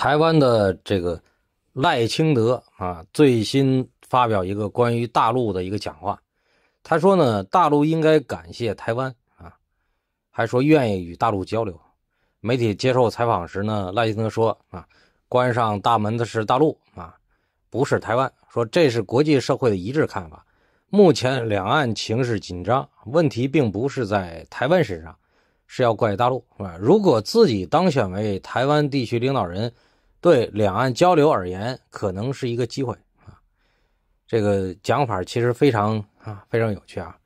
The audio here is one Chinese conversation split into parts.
台湾的这个赖清德啊，最新发表一个关于大陆的一个讲话。他说呢，大陆应该感谢台湾啊，还说愿意与大陆交流。媒体接受采访时呢，赖清德说啊，关上大门的是大陆啊，不是台湾。说这是国际社会的一致看法。目前两岸情势紧张，问题并不是在台湾身上，是要怪大陆是吧？如果自己当选为台湾地区领导人，对两岸交流而言，可能是一个机会啊。这个讲法其实非常啊，非常有趣啊。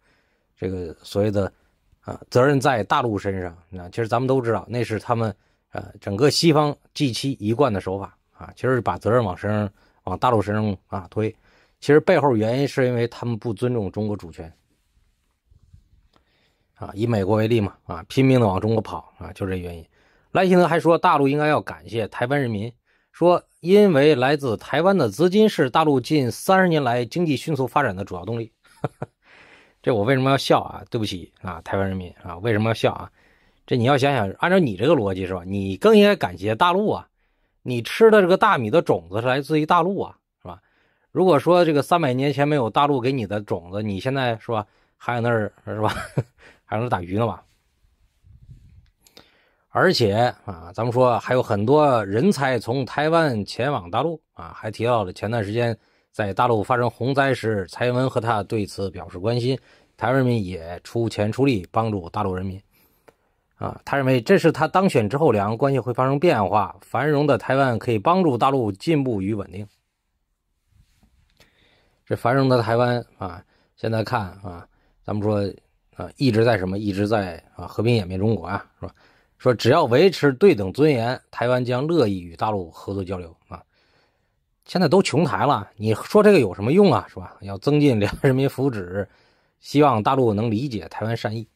这个所谓的啊责任在大陆身上，那其实咱们都知道，那是他们呃整个西方 G 期一贯的手法啊。其实把责任往身上往大陆身上啊推，其实背后原因是因为他们不尊重中国主权啊。以美国为例嘛，啊拼命的往中国跑啊，就这原因。莱清德还说，大陆应该要感谢台湾人民。说，因为来自台湾的资金是大陆近三十年来经济迅速发展的主要动力。这我为什么要笑啊？对不起啊，台湾人民啊，为什么要笑啊？这你要想想，按照你这个逻辑是吧？你更应该感谢大陆啊！你吃的这个大米的种子是来自于大陆啊，是吧？如果说这个三百年前没有大陆给你的种子，你现在是吧？还有那儿是吧？还能打鱼呢吧？而且啊，咱们说还有很多人才从台湾前往大陆啊，还提到了前段时间在大陆发生洪灾时，蔡英文和他对此表示关心，台湾人民也出钱出力帮助大陆人民啊。他认为这是他当选之后两岸关系会发生变化，繁荣的台湾可以帮助大陆进步与稳定。这繁荣的台湾啊，现在看啊，咱们说啊，一直在什么？一直在啊，和平演变中国啊，是吧？说只要维持对等尊严，台湾将乐意与大陆合作交流啊！现在都穷台了，你说这个有什么用啊？是吧？要增进两岸人民福祉，希望大陆能理解台湾善意。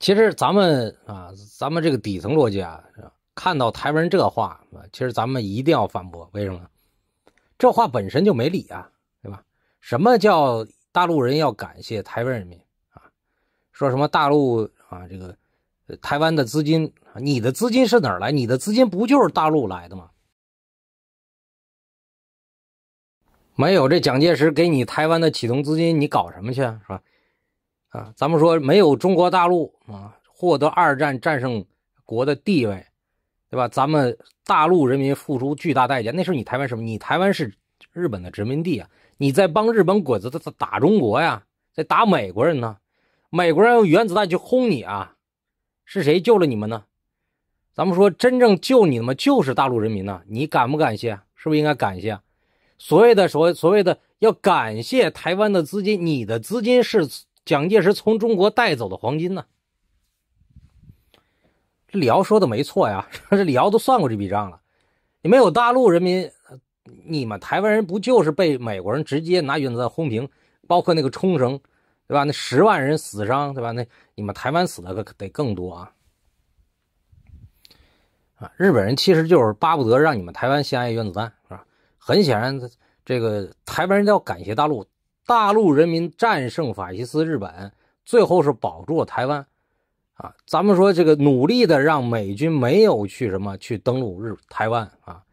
其实咱们啊，咱们这个底层逻辑啊，看到台湾人这话啊，其实咱们一定要反驳。为什么？这话本身就没理啊，对吧？什么叫大陆人要感谢台湾人民啊？说什么大陆啊这个？台湾的资金，你的资金是哪儿来？你的资金不就是大陆来的吗？没有这蒋介石给你台湾的启动资金，你搞什么去？是吧？啊，咱们说没有中国大陆啊，获得二战战胜国的地位，对吧？咱们大陆人民付出巨大代价，那时候你台湾什么？你台湾是日本的殖民地啊！你在帮日本鬼子打中国呀，在打美国人呢？美国人用原子弹去轰你啊！是谁救了你们呢？咱们说，真正救你们就是大陆人民呢。你感不感谢？是不是应该感谢？所谓的“谓所谓的要感谢台湾的资金，你的资金是蒋介石从中国带走的黄金呢？李敖说的没错呀，这李敖都算过这笔账了。你没有大陆人民，你们台湾人不就是被美国人直接拿原子弹轰平，包括那个冲绳？对吧？那十万人死伤，对吧？那你们台湾死的可得更多啊！啊，日本人其实就是巴不得让你们台湾先挨原子弹，是吧？很显然，这个台湾人要感谢大陆，大陆人民战胜法西斯日本，最后是保住了台湾。啊，咱们说这个努力的让美军没有去什么去登陆日台湾啊。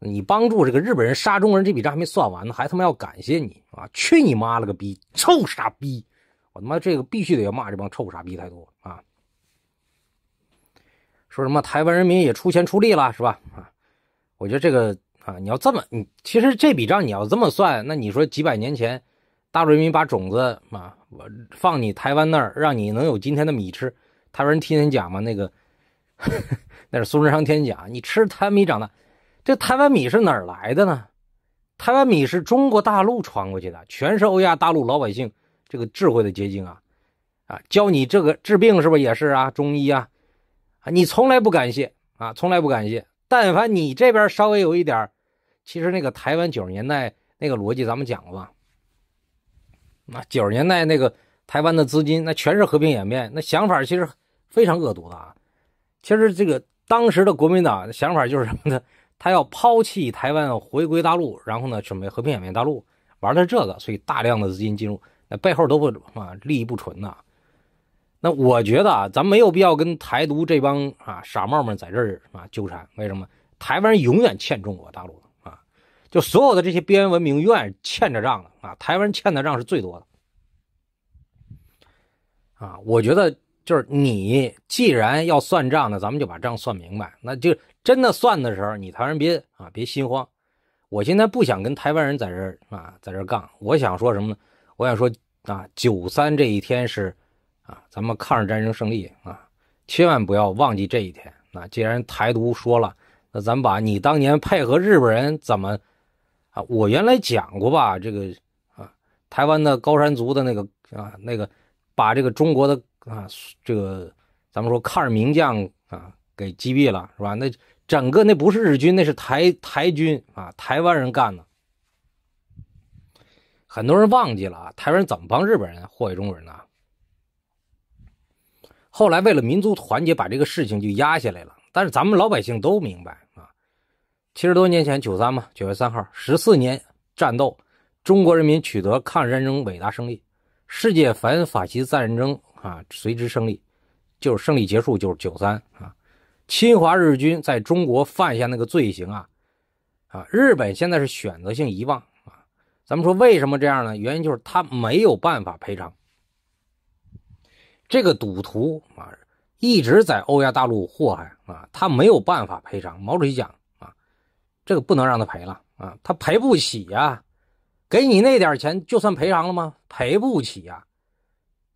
你帮助这个日本人杀中国人，这笔账还没算完呢，还他妈要感谢你啊？去你妈了个逼，臭傻逼！我他妈这个必须得要骂这帮臭傻逼太多啊！说什么台湾人民也出钱出力了，是吧？啊，我觉得这个啊，你要这么，你其实这笔账你要这么算，那你说几百年前大陆人民把种子嘛，我放你台湾那儿，让你能有今天的米吃，台湾人天天讲嘛，那个 那是苏贞昌天甲，你吃台湾米长大。这台湾米是哪儿来的呢？台湾米是中国大陆传过去的，全是欧亚大陆老百姓这个智慧的结晶啊！啊，教你这个治病是不是也是啊？中医啊，啊，你从来不感谢啊，从来不感谢。但凡你这边稍微有一点，其实那个台湾九十年代那个逻辑，咱们讲过吧？那九十年代那个台湾的资金，那全是和平演变，那想法其实非常恶毒的啊！其实这个当时的国民党想法就是什么呢？他要抛弃台湾回归大陆，然后呢，准备和平演变大陆，玩的这个，所以大量的资金进入，那背后都会啊，利益不纯呐。那我觉得啊，咱没有必要跟台独这帮啊傻帽们在这儿啊纠缠。为什么？台湾人永远欠中国大陆啊，就所有的这些边缘文明永远欠着账的啊，台湾人欠的账是最多的啊。我觉得。就是你既然要算账呢，咱们就把账算明白。那就真的算的时候，你唐人别啊，别心慌。我现在不想跟台湾人在这儿啊，在这儿杠。我想说什么呢？我想说啊，九三这一天是啊，咱们抗日战争胜利啊，千万不要忘记这一天。那既然台独说了，那咱把你当年配合日本人怎么啊？我原来讲过吧，这个啊，台湾的高山族的那个啊，那个把这个中国的。啊，这个咱们说抗日名将啊，给击毙了，是吧？那整个那不是日军，那是台台军啊，台湾人干的。很多人忘记了啊，台湾人怎么帮日本人祸害中国人呢？后来为了民族团结，把这个事情就压下来了。但是咱们老百姓都明白啊，七十多年前九三嘛，九月三号，十四年战斗，中国人民取得抗日战争伟大胜利，世界反法西斯战争。啊，随之胜利，就是胜利结束，就是九三啊！侵华日军在中国犯下那个罪行啊啊！日本现在是选择性遗忘啊！咱们说为什么这样呢？原因就是他没有办法赔偿。这个赌徒啊，一直在欧亚大陆祸害啊，他没有办法赔偿。毛主席讲啊，这个不能让他赔了啊，他赔不起呀！给你那点钱就算赔偿了吗？赔不起呀！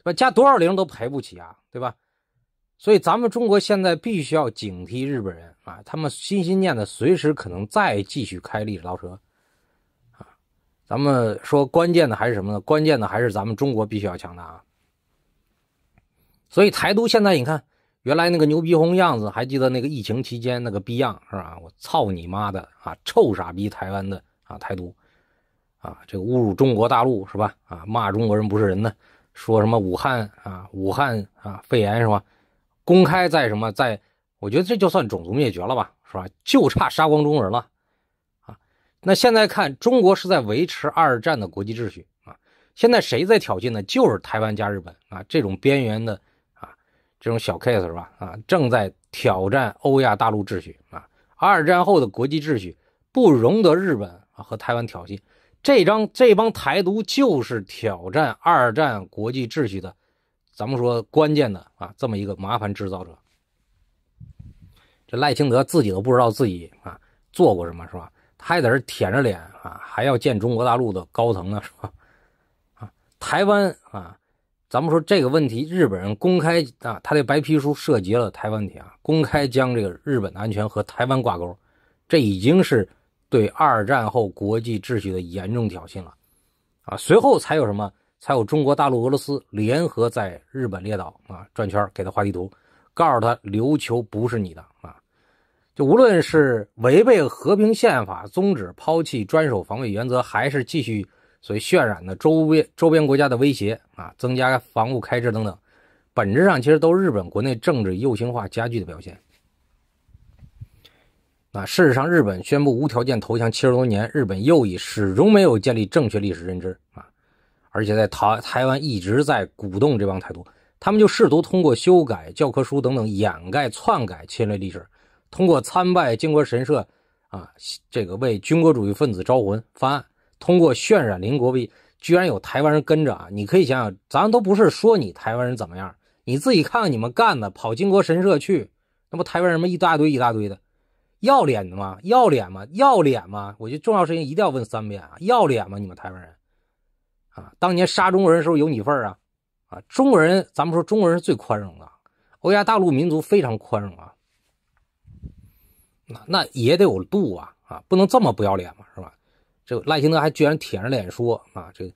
不加多少零都赔不起啊，对吧？所以咱们中国现在必须要警惕日本人啊，他们心心念的随时可能再继续开历史倒车啊。咱们说关键的还是什么呢？关键的还是咱们中国必须要强大啊。所以台独现在你看，原来那个牛逼哄样子，还记得那个疫情期间那个逼样是吧？我操你妈的啊，臭傻逼台湾的啊，台独啊，这个侮辱中国大陆是吧？啊，骂中国人不是人呢。说什么武汉啊，武汉啊，肺炎是吧？公开在什么在？我觉得这就算种族灭绝了吧，是吧？就差杀光中国人了，啊！那现在看中国是在维持二战的国际秩序啊。现在谁在挑衅呢？就是台湾加日本啊，这种边缘的啊，这种小 case 是吧？啊，正在挑战欧亚大陆秩序啊。二战后的国际秩序不容得日本啊和台湾挑衅。这张这帮台独就是挑战二战国际秩序的，咱们说关键的啊，这么一个麻烦制造者。这赖清德自己都不知道自己啊做过什么是吧？他还在这舔着脸啊，还要见中国大陆的高层呢，是吧？啊，台湾啊，咱们说这个问题，日本人公开啊，他这白皮书涉及了台湾问题啊，公开将这个日本的安全和台湾挂钩，这已经是。对二战后国际秩序的严重挑衅了，啊，随后才有什么？才有中国大陆、俄罗斯联合在日本列岛啊转圈给他画地图，告诉他琉球不是你的啊！就无论是违背和平宪法宗旨、抛弃专守防卫原则，还是继续所渲染的周边周边国家的威胁啊，增加防务开支等等，本质上其实都是日本国内政治右倾化加剧的表现。啊，事实上，日本宣布无条件投降七十多年，日本右翼始终没有建立正确历史认知啊！而且在台台湾一直在鼓动这帮台独，他们就试图通过修改教科书等等掩盖篡改侵略历史，通过参拜靖国神社啊，这个为军国主义分子招魂翻案，通过渲染邻国币，居然有台湾人跟着啊！你可以想想，咱都不是说你台湾人怎么样，你自己看看你们干的，跑靖国神社去，那不台湾人么一大堆一大堆的。要脸的吗？要脸吗？要脸吗？我觉得重要事情一定要问三遍啊！要脸吗？你们台湾人啊，当年杀中国人的时候有你份儿啊！啊，中国人，咱们说中国人是最宽容的，欧亚大陆民族非常宽容啊，那那也得有度啊啊，不能这么不要脸嘛，是吧？这赖清德还居然舔着脸说啊，这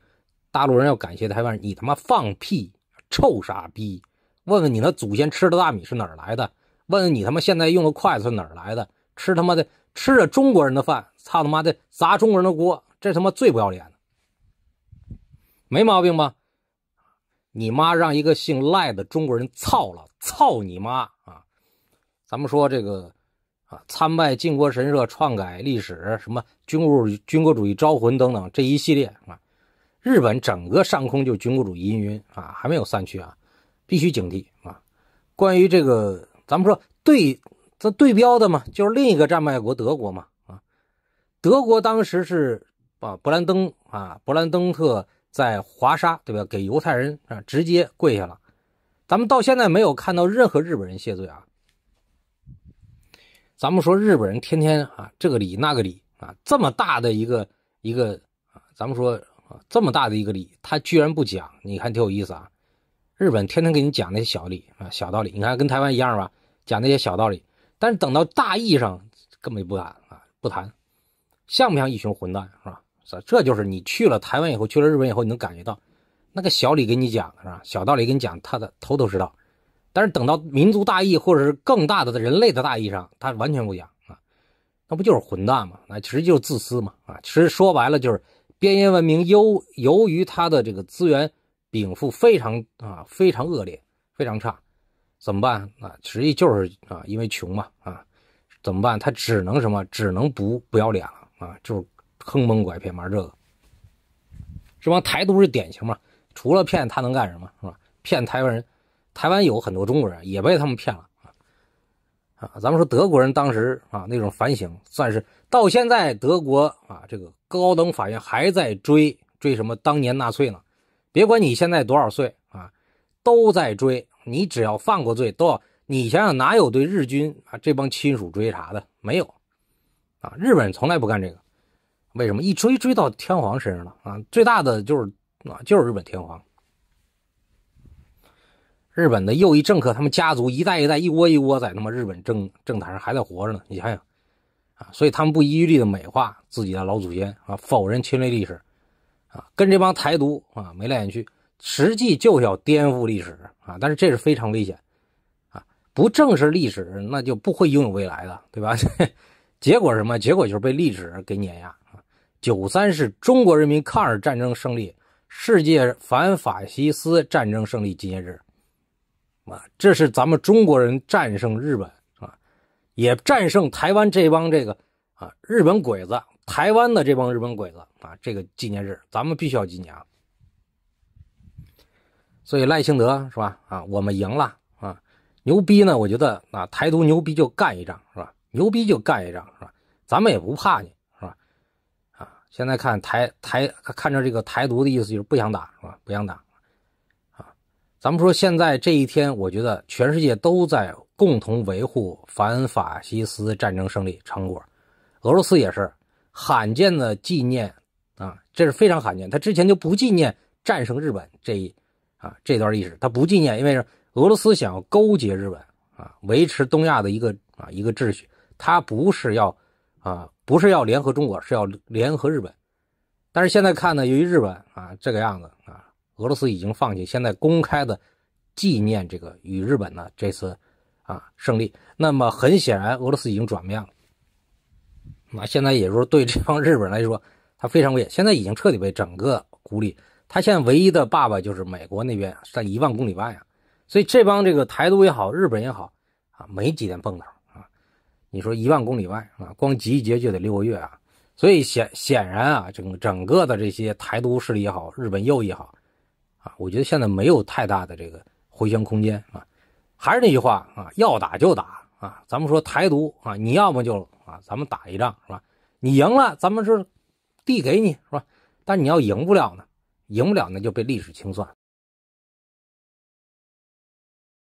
大陆人要感谢台湾，你他妈放屁，臭傻逼！问问你那祖先吃的大米是哪儿来的？问问你他妈现在用的筷子是哪儿来的？吃他妈的，吃着中国人的饭，操他妈的，砸中国人的锅，这他妈最不要脸的，没毛病吧？你妈让一个姓赖的中国人操了，操你妈啊！咱们说这个啊，参拜靖国神社、篡改历史、什么军务军国主义招魂等等这一系列啊，日本整个上空就军国主义阴云啊，还没有散去啊，必须警惕啊！关于这个，咱们说对。这对标的嘛，就是另一个战败国德国嘛，啊，德国当时是把勃兰登啊勃兰登特在华沙对吧，给犹太人啊直接跪下了，咱们到现在没有看到任何日本人谢罪啊，咱们说日本人天天啊这个理那个理啊，这么大的一个一个啊，咱们说啊这么大的一个理，他居然不讲，你看挺有意思啊，日本天天给你讲那些小理啊小道理，你看跟台湾一样吧，讲那些小道理。但是等到大义上根本不敢啊，不谈，像不像一群混蛋是吧？这就是你去了台湾以后，去了日本以后，你能感觉到，那个小李给你讲是吧？小道理给你讲他的头头是道，但是等到民族大义或者是更大的人类的大义上，他完全不讲啊，那不就是混蛋吗？那其实就是自私嘛？啊，其实说白了就是边缘文明由由于它的这个资源禀赋非常啊非常恶劣，非常差。怎么办啊？实际就是啊，因为穷嘛啊，怎么办？他只能什么？只能不不要脸了啊，就是坑蒙拐骗玩这个。这帮台独是典型嘛？除了骗，他能干什么？是吧？骗台湾人，台湾有很多中国人也被他们骗了啊啊！咱们说德国人当时啊那种反省，算是到现在德国啊这个高等法院还在追追什么当年纳粹呢？别管你现在多少岁啊，都在追。你只要犯过罪，都要你想想哪有对日军啊这帮亲属追查的没有？啊，日本人从来不干这个。为什么一追追到天皇身上了啊？最大的就是啊，就是日本天皇。日本的右翼政客，他们家族一代一代、一窝一窝，在他妈日本政政坛上还在活着呢。你想想啊，所以他们不遗余力的美化自己的老祖先啊，否认侵略历史啊，跟这帮台独啊眉来眼去。实际就是要颠覆历史啊！但是这是非常危险啊！不正视历史，那就不会拥有未来的，对吧？结果什么？结果就是被历史给碾压啊！九三是中国人民抗日战争胜利、世界反法西斯战争胜利纪念日啊！这是咱们中国人战胜日本啊，也战胜台湾这帮这个啊日本鬼子、台湾的这帮日本鬼子啊这个纪念日，咱们必须要纪念啊！所以赖清德是吧？啊，我们赢了啊，牛逼呢！我觉得啊，台独牛逼就干一仗是吧？牛逼就干一仗是吧？咱们也不怕你，是吧？啊，现在看台台看着这个台独的意思就是不想打是吧？不想打啊！咱们说现在这一天，我觉得全世界都在共同维护反法西斯战争胜利成果，俄罗斯也是罕见的纪念啊，这是非常罕见，他之前就不纪念战胜日本这一。这段历史，他不纪念，因为俄罗斯想要勾结日本啊，维持东亚的一个啊一个秩序，他不是要啊不是要联合中国，是要联合日本。但是现在看呢，由于日本啊这个样子啊，俄罗斯已经放弃现在公开的纪念这个与日本呢这次啊胜利。那么很显然，俄罗斯已经转变了。那现在也就是对这帮日本人来说，他非常危险，现在已经彻底被整个孤立。他现在唯一的爸爸就是美国那边，在一万公里外啊，所以这帮这个台独也好，日本也好啊，没几天碰头啊。你说一万公里外啊，光集结就得六个月啊。所以显显然啊，整整个的这些台独势力也好，日本右也好啊，我觉得现在没有太大的这个回旋空间啊。还是那句话啊，要打就打啊。咱们说台独啊，你要么就啊，咱们打一仗是吧？你赢了，咱们是地给你是吧？但你要赢不了呢？赢不了，那就被历史清算。